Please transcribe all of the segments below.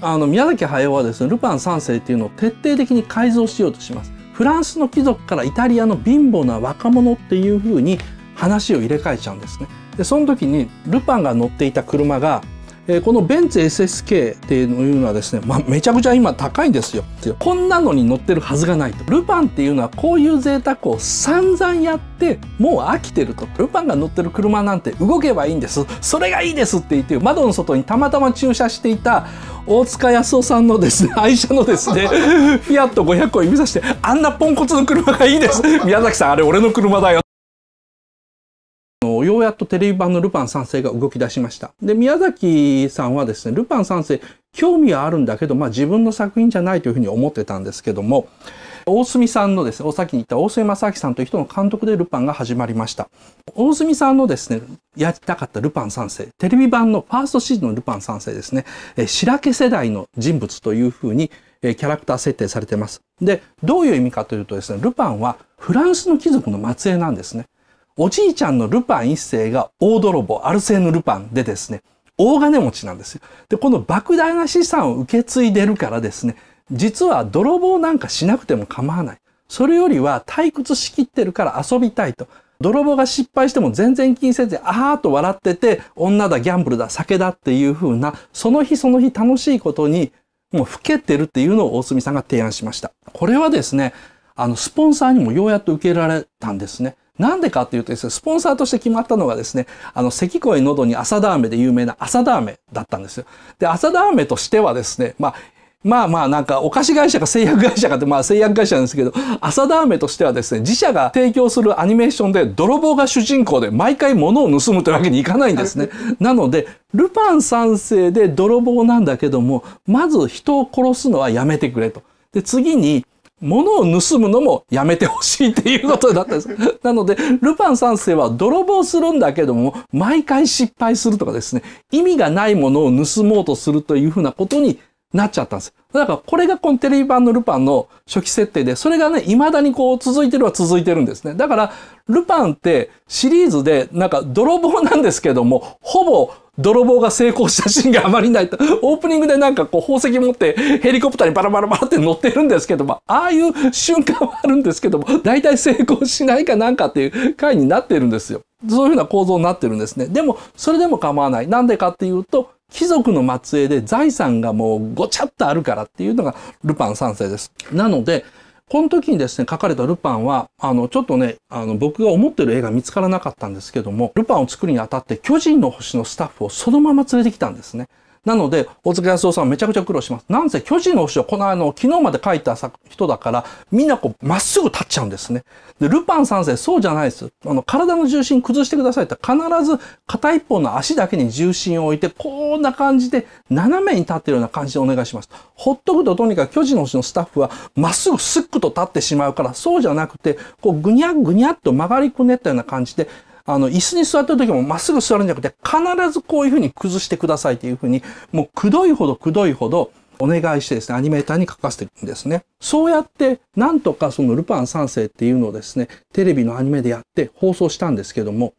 あの宮崎駿はですねルパン三世っていうのを徹底的に改造しようとしますフランスの貴族からイタリアの貧乏な若者っていう風に話を入れ替えちゃうんですねでその時にルパンが乗っていた車がえこのベンツ SSK っていうのはですね、まあ、めちゃくちゃ今高いんですよ。こんなのに乗ってるはずがないと。ルパンっていうのはこういう贅沢を散々やってもう飽きてると。ルパンが乗ってる車なんて動けばいいんです。それがいいですって言って窓の外にたまたま駐車していた大塚康夫さんのですね、愛車のですね、フィアット500を指さして、あんなポンコツの車がいいです。宮崎さん、あれ俺の車だよ。もうようやっとテレビ版のルパン三世が動き出しました。で、宮崎さんはですね、ルパン三世、興味はあるんだけど、まあ自分の作品じゃないというふうに思ってたんですけども、大隅さんのですね、お先に言った大隅正明さんという人の監督でルパンが始まりました。大隅さんのですね、やりたかったルパン三世、テレビ版のファーストシーズンのルパン三世ですね、え白毛世代の人物というふうに、えキャラクター設定されてます。で、どういう意味かというとですね、ルパンはフランスの貴族の末裔なんですね。おじいちゃんのルパン一世が大泥棒、アルセーヌ・ルパンでですね、大金持ちなんですよ。で、この莫大な資産を受け継いでるからですね、実は泥棒なんかしなくても構わない。それよりは退屈しきってるから遊びたいと。泥棒が失敗しても全然気にせず、あーっと笑ってて、女だ、ギャンブルだ、酒だっていう風な、その日その日楽しいことに、もう老けてるっていうのを大隅さんが提案しました。これはですね、あの、スポンサーにもようやっと受けられたんですね。なんでかっていうとですね、スポンサーとして決まったのがですね、あの、咳声喉に浅田飴で有名な浅田飴だったんですよ。で、浅田飴としてはですね、まあ、まあまあなんかお菓子会社か製薬会社かってまあ製薬会社なんですけど、浅田飴としてはですね、自社が提供するアニメーションで泥棒が主人公で毎回物を盗むというわけにいかないんですね。なので、ルパン三世で泥棒なんだけども、まず人を殺すのはやめてくれと。で、次に物を盗むのもやめてほしいっていうことだったんです。なので、ルパン三世は泥棒するんだけども、毎回失敗するとかですね、意味がないものを盗もうとするというふうなことになっちゃったんです。だからこれがこのテレビ版のルパンの初期設定で、それがね、未だにこう続いてるは続いてるんですね。だから、ルパンってシリーズでなんか泥棒なんですけども、ほぼ泥棒が成功したシーンがあまりないと、オープニングでなんかこう宝石持ってヘリコプターにバラバラバラって乗ってるんですけども、ああいう瞬間はあるんですけども、大体成功しないかなんかっていう回になってるんですよ。そういうふうな構造になってるんですね。でも、それでも構わない。なんでかっていうと、貴族の末裔で財産がもうごちゃっとあるからっていうのがルパン三世です。なので、この時にですね、書かれたルパンは、あの、ちょっとね、あの、僕が思ってる絵が見つからなかったんですけども、ルパンを作るにあたって巨人の星のスタッフをそのまま連れてきたんですね。なので、大塚康夫さんめちゃくちゃ苦労します。なんせ巨人の星をこのあの、昨日まで書いた人だから、みんなこう、まっすぐ立っちゃうんですね。で、ルパン三世、そうじゃないです。あの、体の重心崩してくださいって必ず片一方の足だけに重心を置いて、こんな感じで斜めに立ってるような感じでお願いします。ほっとくととにかく巨人の星のスタッフは、まっすぐすっくと立ってしまうから、そうじゃなくて、こう、ぐにゃぐにゃっと曲がりくねったような感じで、あの、椅子に座ってる時もまっすぐ座るんじゃなくて、必ずこういうふうに崩してくださいっていうふうに、もうくどいほどくどいほど、お願いしてですね、アニメーターに書かせていくんですね。そうやって、なんとかそのルパン三世っていうのをですね、テレビのアニメでやって放送したんですけども、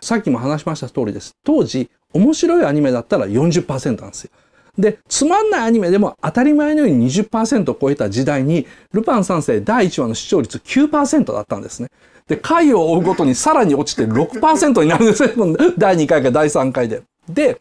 さっきも話しました通りです。当時、面白いアニメだったら40%なんですよ。で、つまんないアニメでも当たり前のように20%を超えた時代に、ルパン三世第1話の視聴率9%だったんですね。で、回を追うごとにさらに落ちて6%になるんですよ。第2回か第3回で。で、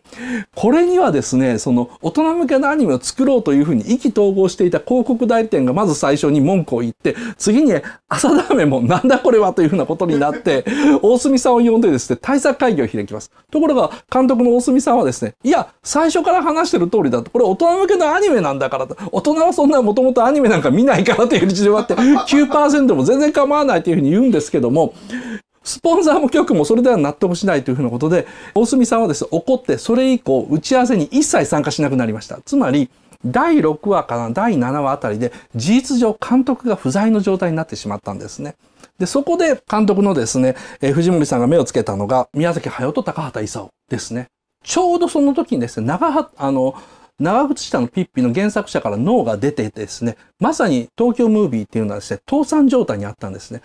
これにはですね、その大人向けのアニメを作ろうというふうに意気投合していた広告代理店がまず最初に文句を言って、次に朝ダメもなんだこれはというふうなことになって、大隅さんを呼んでですね、対策会議を開きます。ところが、監督の大隅さんはですね、いや、最初から話してる通りだと、これ大人向けのアニメなんだからと、大人はそんなもともとアニメなんか見ないからという事情があって、9% も全然構わないというふうに言うんですけども、スポンサーも局もそれでは納得しないというふうなことで、大隅さんはですね、怒ってそれ以降打ち合わせに一切参加しなくなりました。つまり、第6話から第7話あたりで事実上監督が不在の状態になってしまったんですね。で、そこで監督のですね、えー、藤森さんが目をつけたのが宮崎駿と高畑勲ですね。ちょうどその時にですね、長は、あの、長靴下のピッピの原作者から脳が出ていてですね、まさに東京ムービーっていうのはですね、倒産状態にあったんですね。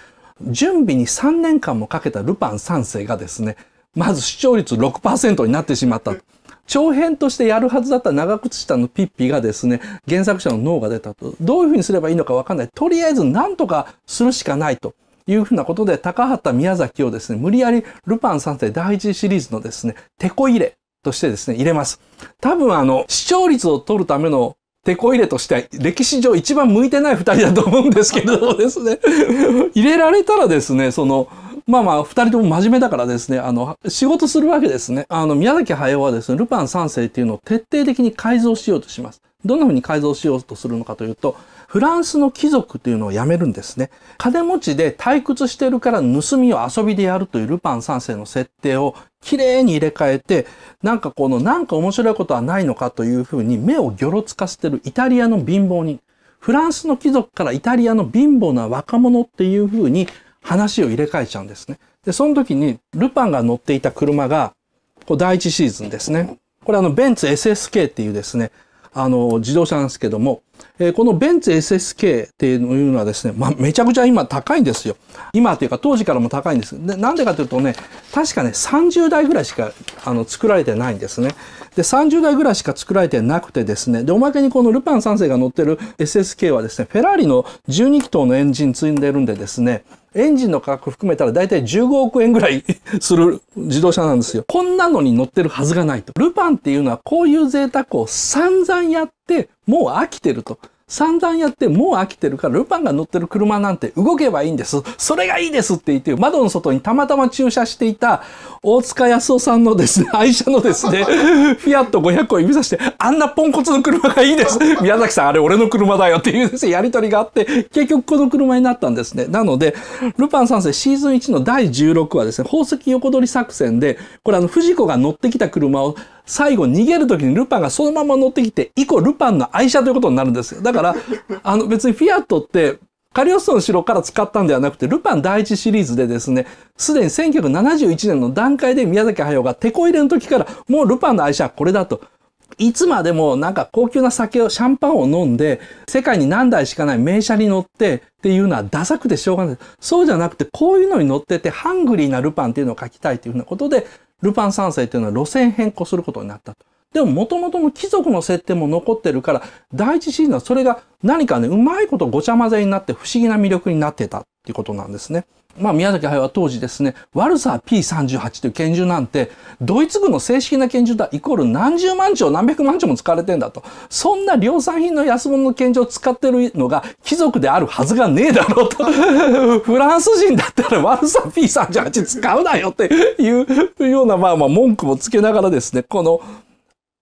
準備に3年間もかけたルパン3世がですね、まず視聴率6%になってしまった。長編としてやるはずだった長靴下のピッピがですね、原作者の脳が出たと。どういうふうにすればいいのかわかんない。とりあえず何とかするしかないと。いうふうなことで、高畑宮崎をですね、無理やりルパン三世第一シリーズのですね、手こ入れとしてですね、入れます。多分あの、視聴率を取るための手こ入れとして歴史上一番向いてない二人だと思うんですけれども ですね入れられたらですね、その、まあまあ、二人とも真面目だからですね、あの、仕事するわけですね。あの、宮崎駿はですね、ルパン三世っていうのを徹底的に改造しようとします。どんなふうに改造しようとするのかというと、フランスの貴族というのをやめるんですね。金持ちで退屈してるから盗みを遊びでやるというルパン三世の設定を綺麗に入れ替えて、なんかこの、なんか面白いことはないのかというふうに目をギョロつかせてるイタリアの貧乏人。フランスの貴族からイタリアの貧乏な若者っていうふうに話を入れ替えちゃうんですね。で、その時にルパンが乗っていた車が、こう第一シーズンですね。これあのベンツ SSK っていうですね、あの自動車なんですけども、えー、このベンツ SSK っていうのはですね、まあ、めちゃくちゃ今高いんですよ。今というか当時からも高いんです。でなんでかというとね、確かね、30台ぐらいしかあの作られてないんですね。で、30台ぐらいしか作られてなくてですね、で、おまけにこのルパン3世が乗ってる SSK はですね、フェラーリの12気筒のエンジン積んでるんでですね、エンジンの価格含めたら大体15億円ぐらい する自動車なんですよ。こんなのに乗ってるはずがないと。ルパンっていうのはこういう贅沢を散々やって、もう飽きてると。散々やってもう飽きてるから、ルパンが乗ってる車なんて動けばいいんです。それがいいですって言って、窓の外にたまたま駐車していた大塚康夫さんのですね、愛車のですね、フィアット500を指さして、あんなポンコツの車がいいです。宮崎さん、あれ俺の車だよっていうですね、やりとりがあって、結局この車になったんですね。なので、ルパン三世シーズン1の第16話ですね、宝石横取り作戦で、これあの、藤子が乗ってきた車を最後逃げる時にルパンがそのまま乗ってきて、以降ルパンの愛車ということになるんですよ。だから、あの別にフィアットって、カリオストの城から使ったんではなくて、ルパン第一シリーズでですね、すでに1971年の段階で宮崎駿がテこ入れの時から、もうルパンの愛車はこれだと。いつまでもなんか高級な酒を、シャンパンを飲んで、世界に何台しかない名車に乗ってっていうのはダサくてしょうがない。そうじゃなくて、こういうのに乗ってて、ハングリーなルパンっていうのを書きたいというふうなことで、ルパン三世というのは路線変更することになったと。でも元々の貴族の設定も残ってるから、第一シーズンはそれが何かね、うまいことごちゃ混ぜになって不思議な魅力になってたっていうことなんですね。まあ、宮崎駿は当時ですね、ワルサー P38 という拳銃なんて、ドイツ軍の正式な拳銃だ、イコール何十万丁、何百万丁も使われてんだと。そんな量産品の安物の拳銃を使ってるのが貴族であるはずがねえだろうと。フランス人だったらワルサー P38 使うなよっていうような、まあまあ文句もつけながらですね、この、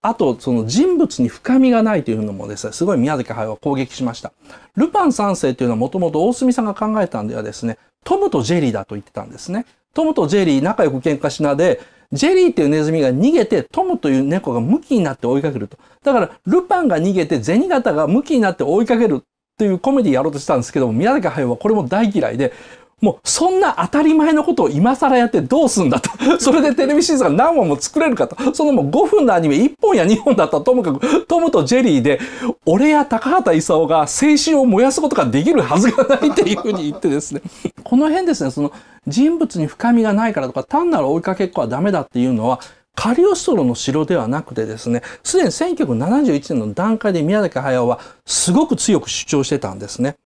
あと、その人物に深みがないというのもですね、すごい宮崎駿は攻撃しました。ルパン3世というのはもともと大隅さんが考えたんではですね、トムとジェリーだと言ってたんですね。トムとジェリー仲良く喧嘩しなで、ジェリーというネズミが逃げて、トムという猫がムキになって追いかけると。だから、ルパンが逃げて、銭形がムキになって追いかけるというコメディやろうとしたんですけども、宮崎駿はこれも大嫌いで、もうそんな当たり前のことを今更やってどうすんだと。それでテレビシーズンが何本も作れるかと。そのもう5分のアニメ1本や2本だったらともかくトムとジェリーで、俺や高畑勲が青春を燃やすことができるはずがないっていうふうに言ってですね。この辺ですね、その人物に深みがないからとか単なる追いかけっこはダメだっていうのは、カリオストロの城ではなくてですね、すでに1971年の段階で宮崎駿はすごく強く主張してたんですね。